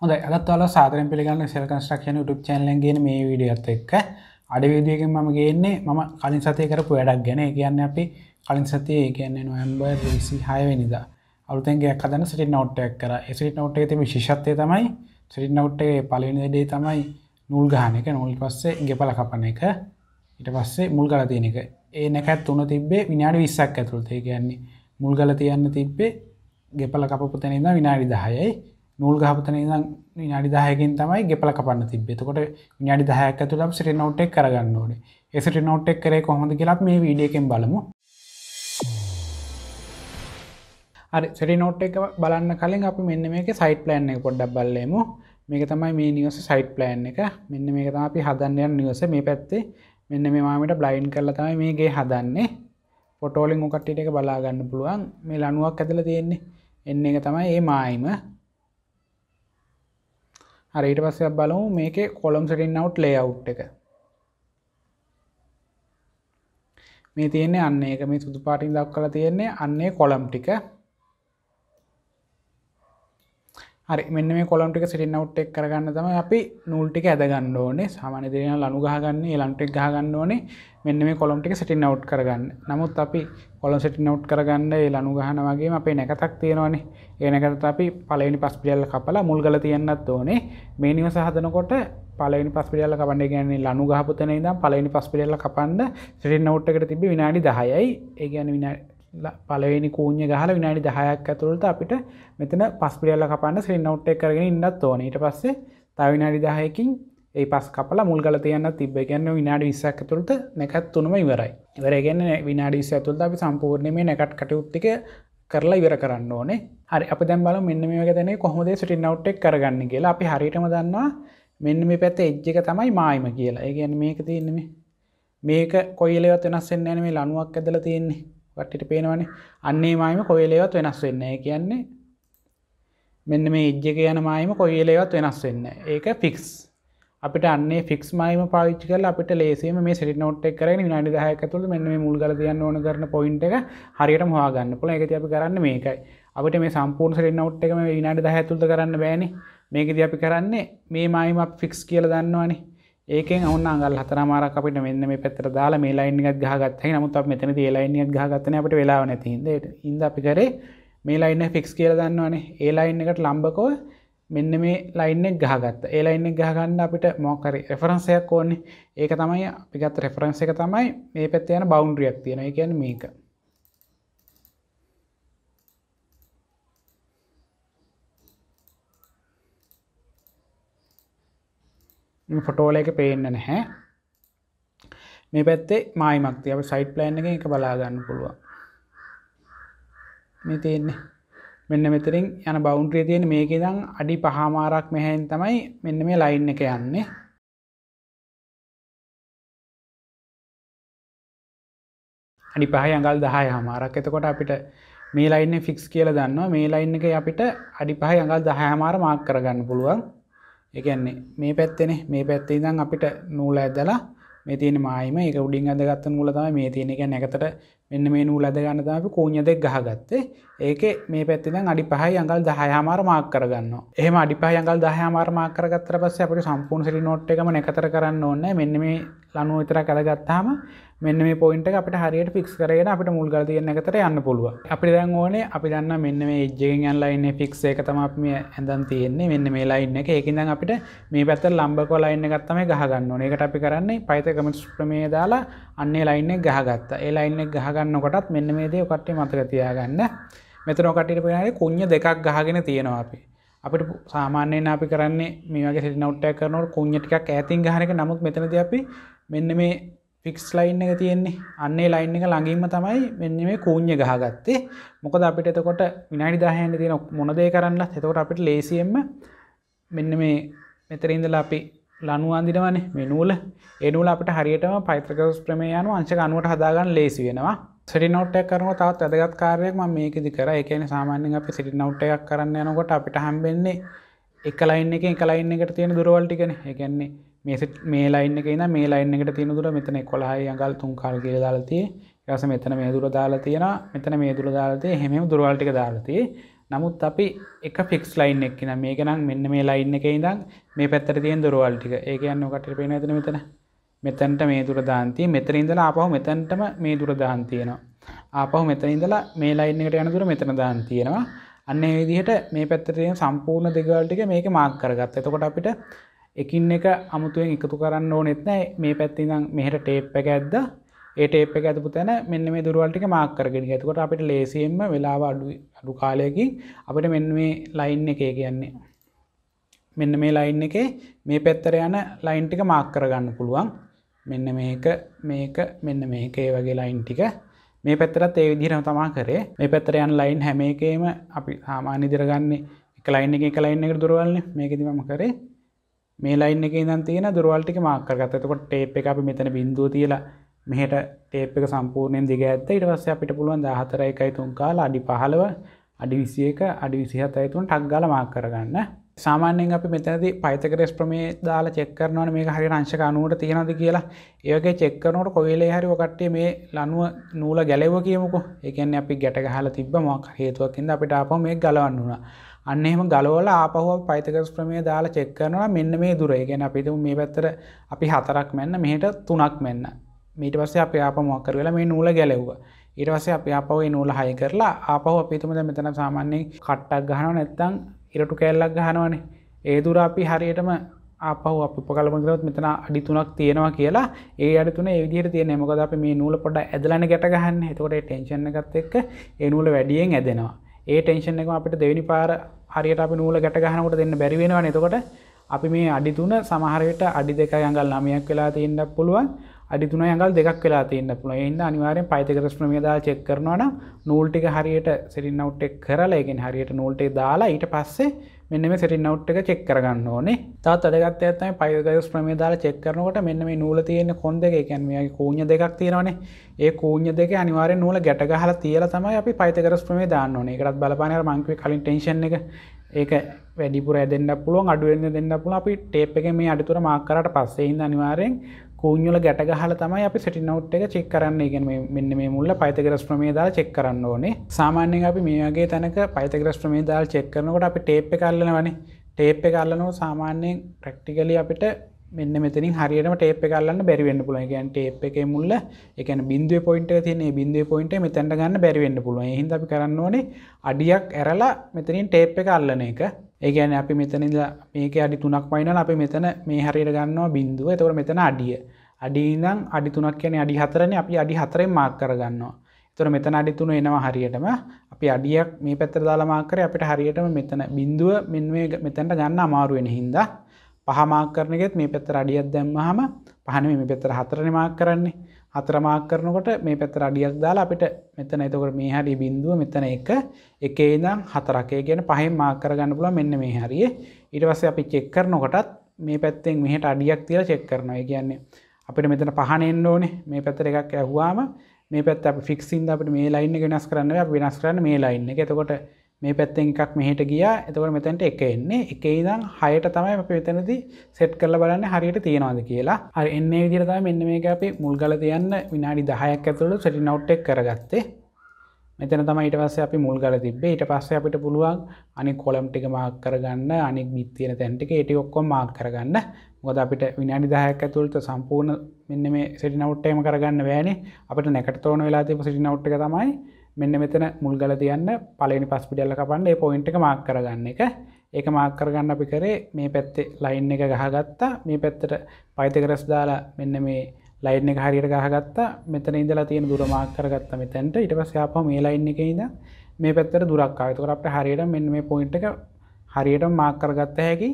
හොඳ ඇත්වල සාදරෙන් පිළිගන්න සෙල් කන්ස්ට්‍රක්ෂන ුටප් චැන්ලගෙන මේ විඩියත් එක්ක අඩිවිදියකින් මම ගේන්නේ මම කලින් සතය කරපු වැඩක් ගැන කියන්න අපි කලින් සතිය කියන්නේ නොවම්බ දෙසි හයවෙනිදා අලුතන්ගේ කදන සිට නවට්ටයක් කර සිට නවට් ඇතිම ශිෂත්ය තමයි සිට නවට්ටේ පලිනදේ තමයි මුල් ගහන එක නොල් පස්සේ ගෙපල කපන එක ඉට පස්සේ මුල් ගල තියෙන එක ඒ නැකැත් තුන තිබේ විනාඩි විස්සක් ඇතුළතේ කියන්නේ මුල් ගල තියන්න තිබ්බේ ගෙපල කපපුතනෙද විනාඩි දහයයි නූල් ගහපතන ඉදම් විනාඩි දාහයකින් තමයි ගෙපල කපන්න තිබෙතකොට විනාඩි දහයක් ඇතුළම් සිට නෝට්ටෙක් කරගන්න ඕනේ එසට නෝට්ටෙක් කරේ කොහොඳ කියලත් මේ වීඩියකෙන් බලමු සෙරි නෝට් එක බලන්න කලින් අපි මෙන්න මේක සයිට් ප්ලෑන් එක පොඩ්ඩක් බල්ලෙමු මේක තමයි මේ නිවස සයිට් ප්ලෑන් එක මෙන්න මේක තම අපි හදන්නයන් නිවස මේ පැත්තේ මෙන්න මෙමාමට බ්ලයින්් කරලා තමයි මේගේ හදන්නේ පොටෝලින් උකට්ට එක බලාගන්න පුළුවන් මේ ලනුවක් ඇතල තියෙන්නේ එන්න එක තමයි ඒ මායිම හරිට පස්සයක් බලමු මේක කොළම් සටින් අවට් ලේවු් එක මේ තියන්නේ අන්නේ එක මේ සුදු පාටින් දක් කලා තියෙන්නේ අන්නේ කොළම් ටික හරි මෙන්න මේ කොළන්ටික සිටිනවට් එක් කරගන්න තම අපි නූල්ටික ඇදගන්න ඕනේ සාමානදිරෙන ලනු ගහගන්න ලන්ටෙක් ගහගන්න ඕනේ මෙන්න මේ කොළොම්ටික සිටින් අවට් කරගන්න නමුත් අපි කොළො සිටි නවට් කරගන්න ලනු ගහන වගේ අපේ නැකතක් තියෙනවානේ ඒනකට අපි පලනි පස් පිියල්ල කපලා මුල්ගල තියන්නත් ඕනේ මේනිව සහදනකොට පලනි පස් පිියල්ල කපන්න ගැන්නේ ලනු ගහපුතන ඉදම් පලනි පස් පිියල්ල කපන්න සිටින් නවට්කට තිබි විනාඩි දහයයි ඒ ගැන විනාඩි පලවෙනි කූඥ ගහල විනාඩි දහයක් ඇතුළට අපිට මෙතන පස්පිියල්ල කපන්න සිරි නවට් එක කරගෙන ඉන්නත් ඕන ඊට පස්සේ තවිනාඩි දහයකින් ඒ පස් කපල මුල්ගල තියන්න තිබ ගන්න විනාඩි විස්සක් ඇතුළට නැකත් තුනම ඉවරයි ඉවරගෙන විනාඩි විස්ස ඇතුළට අපි සම්පූර්ණය මේ නැකට් කටයුත්තික කරලා ඉවර කරන්න ඕනේ හරි අප දැම්බල මෙන්න මේ ගැන කොහොමද සිටි නවට්ටෙක් කරගන්න කියලා අපි හරිටම දන්නවා මෙන්න මේ පැත්ත එජ්ජක තමයි මායිම කියලා ඒ ගැන මේක තියන්නේ මේක කොයිලවත් වෙනස්සෙන් ෑන මේ ලනුවක් ඇදල තියෙන්නේ කට්ටිට පේනවනේ අන්නේ මයිම කොයිලේවත් වෙනස් වෙන්න කියන්නේ මෙන්න මේ ඉජ්ජක යන මයිම කොයිලේවත් වෙනස් වෙන්න ඒක ෆික්ස් අපිට අන්නේ ෆික්ස් මයිම පාච්චි කල අපිට ලේසිම මේ සිට නොට් එක් කරන නිනි දහයකතුළ මෙන්න මේ මුල්ගල තියන්න ඕන කරන පොයින්ට එක හරියට හවාගන්න පුළ එක අපි කරන්න මේකයි අපිට මේ සම්පූර් සිට නොට් එක විනාඩි දහඇතුළද කරන්න බෑනි මේක ද අපි කරන්නේ මේ මයිම ෆික්ස් කියල දන්නවානේ ඒකෙන් ඔන්න අගල් හතරමාරක් අපිට මෙන්න මේ පැතර දාලා මේ ලයින් එකත් ගහගත්තයි නමුත් අප මෙතන ඒ ලයින් එකත් ගහගත්තන අපට වෙලාව නැතිහිද ඉද අපි කරේ මේ ලයින්න ෆික්ස් කියල දන්නවනේ ඒ ලයින් එකට ලම්බකෝ මෙන්න මේ ලයින් එක ගහගත්ත ඒ ලයින් එක ගහගන්න අපිට මෝකරි රෙෆරන්සයක් ඕන්නේ ඒක තමයි අපිගත් රෙෆරන්ස එක තමයි මේ පැත්තියන බෞන්ඩ්‍රියක් තියෙන කියන්නේ මේක ෆොටෝල එක පේන්න නැහැ මේ පැත්තේ මායිමක්ති අප සයිට් ප්ලෑන් එක එක බලාගන්න පුළුවන් මේ තියෙන්නේ මෙන්න මෙතරින් යන බෞන්ට්‍රිය තියෙන මේක දං අඩි පහමාරක් මෙහැන් තමයි මෙන්න මේ ලයින් එක යන්නේ අඩි පහ අඟල් දහය හමාරක් එතකොට අපිට මේ ලයින්න ෆික්ස් කියල දන්නවා මේ ලයින් එක අපිට අඩි පහ අඟල් දහයමාර මාක් කරගන්න පුළුවන් එකන්නේ මේ පැත්තෙන මේ පැත්තේ දම් අපිට නූල ඇදලා මේ තියෙන මායිම එක උඩින් අදගත්ත නූලතම මේ තියෙන එක නැකතට මෙන්න මේ නූ ලදගන්න අපි කූඥ දෙක් ගහගත්තේ ඒක මේ පැත්තින අඩි පහයි අඟල් දහයාමාර මාක් කරගන්න එහම අඩි පහයඟල් දහයාමාර මාකරගත්තර පස්ස අපට සම්පූර්ණ සිරි නෝට් එකම එකතර කරන්න ඕන්න මෙන්න මේ ලනුව විතර කරගත්තාම මෙන්න මේ පොයින්ට අපට හරියට ෆික්ස් කරගෙන අපට මුල්ගල් තියන්න එකතර යන්න පුළුව අපි දැන් ඕනේ අපි දන්න මෙන්න මේ එජ්ජගෙන් යන්ලයින්න ෆික්ස් එක තම අපි ඇඳන් තියෙන්නේ මෙන්න මේ ලයින්න එක ඒකින්දන් අපිට මේ පැත්ත ලම්බ කොලයින්න ගත්තම ගහගන්න ඕන එකට අපි කරන්නේ පයිත කමිටස් ප්‍රමේ දාලා අන්නේ ලයින්නෙක් ගහගත්ත ඒ ලයින්නෙක් ගහ ගහගන්න කොටත් මෙන්න මේ දේ කට්ටි මතක තියාගන්න මෙතන කටට පෙනරි කුණ්්‍ය දෙකක් ගහගෙන තියෙනවා අපි අපිට සාමාන්‍යයෙන් අපි කරන්නේ මේගේ සිට නවට්ටය කරනවට කුණ්්‍ය ටිකක් ඇතින් ගහනක නමුත් මෙතනද අපි මෙන්න මේ ෆික්ස් ලයින් එක තියෙන්නේ අන්නේ ලයින් එක ළඟින්ම තමයි මෙන්න මේ කූඥ ගහගත්තේ මොකද අපිට එතකොට විනාඩි දාහයන්න තියෙන මොනදේ කරන්න එතකොට අපිට ලේසියෙන්ම මෙන්න මේ මෙතරින්දලා අපි ලනු අන්දිනවනේ මෙනුවල එනුවල අපිට හරියටම පෛත්‍රකස් ප්‍රමේයනු අංශක අනුවට හදාගන්න ලේසි වෙනවා සිරි නෝට්ටය කරන තවත් ඇදගත් කාරයෙක් ම මේකදි කර එකන සාමාන්‍යෙන් අපි සිරි නවට්ටයක් කරන්න යනකොට අපිට හම්බෙන්නේ එක ලයින් එක එක ලයින් එකට තියෙන දුරවල්ටිකන එකන්නේ මේ මේ ලයින් එක මේ ලයින් එකට තියෙන දුර මෙතන කොළහයි අඟල් තුන් කාල් කියල දාලතිය රස මෙතන මේ දුර දාලා තියෙන මෙතන මේ දුර දාලතය හෙම දුරවල්ටික දාලතිය නමුත් අපි එක ෆික්ස් ලයින් එක්කින මේකනම් මෙන්න මේ ලයින් එක ඉදම් මේ පැත්තර තියෙන් දුරවල්ටික ඒ කියන්න කට පෙන ඇතන මෙතන මෙතැන්ට මේ දුරදාන්තිය මෙතර ඉඳලා ආපහු මෙතැන්ටම මේ දුරදාන් තියෙනවා. ආපහු මෙතර ඉඳලා මේ ලයින්නකට යන දුර මෙතන දාන් තියෙනවා අන්න විදිහට මේ පැත්තරය සම්පූර්ණ දෙගල්ටික මේක මාක් කරගත් එතකොට අපිට එකින් එක අමුතුවෙන් එකතු කරන්න ඕනෙත්නෑ මේ පැත්තිනම් මෙහට ටේප් එක ඇද්ද ඒටේප් එක ඇතපු තැන මෙන්න මේ දුරවල්ටික මාක්කරගෙන ඇතකොට අපිට ලේසියෙන්ම වෙලාව අඩු අඩු කාලයකින් අපිට මෙන්න මේ ලයින් එකේ කියන්නේ මෙන්න මේ ලයින් එකේ මේ පැත්තර යන ලයින්ටික මාක්කරගන්න පුළුවන් මෙන්න මේක මේක මෙන්න මේකේ වගේ ලයින් ටික මේ පැත්තරත් ඒ විදිහරම තමා කරේ මේ පැත්තර යන් ලයින් හැම එකේම අපි සාමාන්‍ය දිරගන්නේ එක ලයින් එක ලයින් එක දුරවල්න මේකෙදි මම කරේ මේ ලයින් එක ඉදන් තියෙන දුරවල්ටික මාකරගත එතකොට ටේප් එක අපි මෙතන බින්දුව තියලා මෙහට ටේප් එක සම්පූර්ණයෙන් දිග ඇත්ත ඉට පස්ස අපිට පුළුවන් දහතර එකයි තුන්කාල අඩි පහලව අඩි විසියක අඩි විසිහතයි තුන් ටක් ගල මාක් කරගන්න සාමාන්‍යෙන් අපි මෙතැනති පයිතකරෙස් ප්‍රමේ දාලා චෙක්කරනවන මේ හරි රංශක අනුවට තියෙනද කියලා ඒගේ චෙක්කරනට කොවිලේ හරි කට්ටේ මේ ලනුව නූල ගැලව කියමුකෝ එකෙන් අපි ගැට හලා තිබ මොක් හේතුවක්කින්ද අපිට අප මේ ගලවන්න වුණා අන්න එම ගලෝල ආපහුව පයිතකරස් ප්‍රමේ දාලා චෙක්කරනවා මෙන්න මේ දුර ගැන අපිට මේ පැත්තර අපි හතරක් මෙන්න මෙහට තුනක් මෙන්න මීට පස්සේ අපි ආප මොක්කර වෙලා මේ නූල ගැලව්වා ඉටවසේ අපි අපව නූල හය කරලා ආපහු අපිතුමද මෙතන සාමාන්‍යෙන් කට්ටක් ගහන නැත්තං ඉරටු කැල්ලක් ගහනවනේ ඒ දුර අපි හරියටම අපහු අප පකලමගරත් මෙතන අඩි තුනක් තියෙනවා කියලා ඒ අඩ තුන විදිර තියෙන මොකද අප මේ නූල පොඩ ඇදලන ගැට ගහන්න එතකොට ටෙන්ශන එකත් එක්ක එනුල වැඩියෙන් ඇදෙනවා ඒ ටෙන්ශන එක අපිට දෙවැනි පාර හරියට අපි නූල ගැට ගහනකොට දෙන්න බැරිවෙනවා නතකොට අපි මේ අඩි තුන සමහරයට අඩි දෙක යඟල් නමයක් වෙලා තියෙන්ඩක් පුළුවන් අඩි තුන ඇඟල් දෙකක් වෙලා තියන්න පුළ එහින්ද අනිවාරෙන් පයිතකරස්්‍රමය දා චෙක් කරනවන නූල්ටික හරියට සිරින් අවට්ටෙක් කරලාගෙන් හරියට නූල්ටේ දාලා ඊට පස්සේ මෙන්නම සිරි නවට් එක චෙක් කරගන්න ඕනේ තාත් අදගත් ඇත්තම පයගස් ප්‍රමේ දාලා චෙක් කරනකොට මෙන්න මේ නූල තියෙන කොන් දෙක එකැන්මගේ කූුණ දෙකක් තියෙනවනේ ඒ කූුණ දෙක අනිවාර නූල ගැටගහල තියල තමයි අපි පයිතකරස් ප්‍රමේ දාන්න ඕනේ එකටත් බලපානය මංකව කලින් ටේශන එක ඒක වැඩිපුර ඇදන්න පුළුවන් අඩුවෙන්න්න දෙන්න පුළ අපි ටේප් එක මේ අඩිතුර මාකරට පස්සේ හිද අනිවාරයෙන් කූංල ගැටගහල තමයි අපි සිටිනවට් එක චෙක් කරන්න ඉගෙන මෙන්න මේ මුල්ල පයිතගරස් ප්‍රමේදාල් චෙක් කරන්න ඕනේ සාමාන්‍යෙන් අපි මේගේ තැනක පයිතගරස් ප්‍රමේදාල් චෙක් කරනකොට අපි ටේප් කරලන වනේ ටේප් කරලනෝ සාමාන්‍යයෙන් ප්‍රක්ටිකලි අපිට මෙන්න මෙතනින් හරියටම ටේප් කරලන්න බැරිවෙන්න පුළුව ගැන් ටේප් එක මුල්ල එකන බින්දුව පොයින්ට තියන්නේ බින්දුව පොයින්ට මෙතැට ගන්න බැරිවෙන්න පුළුව හිද අපි කරන්න ඕනේ අඩියක් ඇරලා මෙතනින් ටේප් එක අල්ලන එක ඒගැන අපි මෙතනද මේක අඩි තුනක් වයිනල් අපි මෙතන මේ හරියට ගන්නවා බින්දුව තවර මෙතන අඩිය අඩිනම් අඩි තුනක් කියන අඩි හතරන අපි අඩි හතරෙන් මාක් කරගන්නවා තොර මෙතන අඩි තුන එනවා හරියටම අපි අඩියක් මේ පැත්තර දාලාමාකර අපිට හරියටම මෙතන බින්දුව මෙන්වේ මෙතැන්ට ගන්න අමාරුවෙන හින්දා පහමාකරනගෙත් මේ පැත්තර අඩියත් දැම්මහම පහන මේ පැත්තර හතරණ මාක් කරන්නේ අතරමාක් කරනකොට මේ පැත්තර අඩියක් දාලා අපිට මෙතන එතකට මේ හරි බින්දුව මෙතන එක එකේ දම් හතරකේ ගැන පහෙන් මාක් කරගන්න පුල මෙන්න මේ හරිය ඉට පස්ස අපි චෙක් කරනකොටත් මේ පැත්තෙන් මෙහට අඩියක් තිර චෙක් කරනවා කියන්නේ අපිට මෙතන පහනෙන්න්න ඕනේ මේ පැත්තර එකක් ඇහවාම මේ පැත් අප ෆික්සින් අපට මේ ලයින්න ගෙනස් කරන්න වෙනස් කරන්න මේ ලයින්න එකතකොට මේ පැත්තෙන් එකක් මෙහිට ගියා එතවට මෙතැන්ට එක එන්නේ එක ඉදම් හයට තමයි අප වෙතනති සෙට් කරල බලන්න හරියට තියෙනවාද කියලා හරි එන්නේ විදිරතා මෙන්න මේක අපි මුල්ගල තියන්න විනාඩි දහයක් ඇතුළු සටි නවට්ටෙක් කරගත්තේ මෙතන තම ඊට පස්ස අපි මුල්ගල තිබේ ඊට පස්ස අපිට පුළුවන් අනි කොළම්ටික මාක් කරගන්න අනික් බිත්තියෙන තැන්ටික ඒටි ඔක්කො මාක් කරගන්න ගොද අපිට විනාඩි දහයක් ඇතුළට සම්පූර්ණ මෙන්න මේ සටි නවට්ටේම කරගන්න වැෑනේ අපට නැකට තෝන වෙලා තිබ සිටි නවට්ට තමයි මෙන්න මෙතන මුල්ගල තියන්න පලනි පස්පිටල්ල කපන්න ඒ පොයින්ට එක මාක් කරගන්න එක ඒක මාක් කරගන්න අපි කරේ මේ පැත්තේ ලයින් එක ගහගත්තා මේ පැත්තට පයිතකරස් දාලා මෙන්න මේ ලයින් එක හරියට ගහගත්තා මෙතන ඉඳලා තියෙන දුර මාක් කරගත්ත මෙතැන්ට ඉට පස්ස යාප මේ ලයින් එක ඉද මේ පැත්තර දුරක් ආයතුකර අපට හරියට මෙන්න මේ පොයින්ට එක හරියට මාක් කරගත්ත හැකි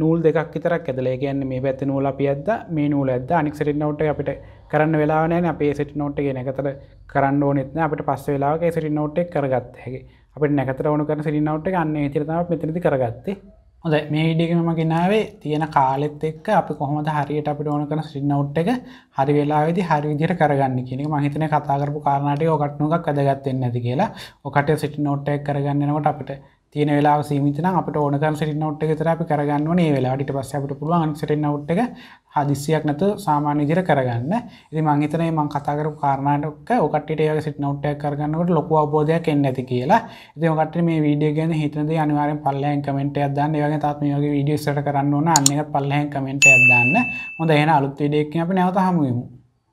නූල් දෙකක් තරක් ඇදල කියන්න මේ පැත්ත නූල පියද මේ නූල ඇද අනික් සිට නොට අපිට කරන්න වෙලානෑ අපේ සිට නොට් එක නැකතර කරන්න ඕනෙත්න අපට පස්ස වෙලාගේ සිට නොට්ටෙක් කරගත් හැකි අපට නැකතර ඕනු කර සිරි නවට ගන්න තිරතාව මෙතරදි කරගත්තේ හොද මේ ඉඩිගම ගෙනාවේ තියෙන කාලෙත් එක් අපි කොහොමද හරියට අපිට ඕන කන සිරිනවට් එක හරි වෙලාවෙද හරි විදිර කරගන්න කියෙන මහිතන කතාකරපු කාරණටය ඔකට්නුවක් අදගත්තෙන් නැති කියලා ඔකට සිටි නොට්ටක් කරගන්නනකොට අපිට තියන වෙලා සීමිතන අපට ඕනකන් සිට නවට් එක තර අපි කරගන්න නේ වෙලා ඩිට පස්ස අපට පුළුවන් සිට නවට් එක හදිසියක් නැතු සාමාන්‍ය විදිහට කරගන්න. ඉතින් මං හිතන්නේ මං කතා කරපු කාරණාට ඔක කට්ටියට ඒ වගේ සිට නවට් එකක් කරගන්නකොට ලොකු අවබෝධයක් එන්නේ නැති කියලා. ඉතින් ඔය කට්ටිය මේ වීඩියෝ ගැන හිතන දේ අනිවාර්යෙන් පල්ලෙහෙන් කමෙන්ට් එකක් දාන්න. ඒ වගේ තාත් මේ වගේ වීඩියෝ ඉස්සරට කරන්න ඕන. අන්න එකත් පල්ලෙහෙන් කමෙන්ට් එකක් දාන්න. හොඳ එහෙනම් අලුත් වීඩියෝ එකකින් අපි නැවත හමු වෙමු.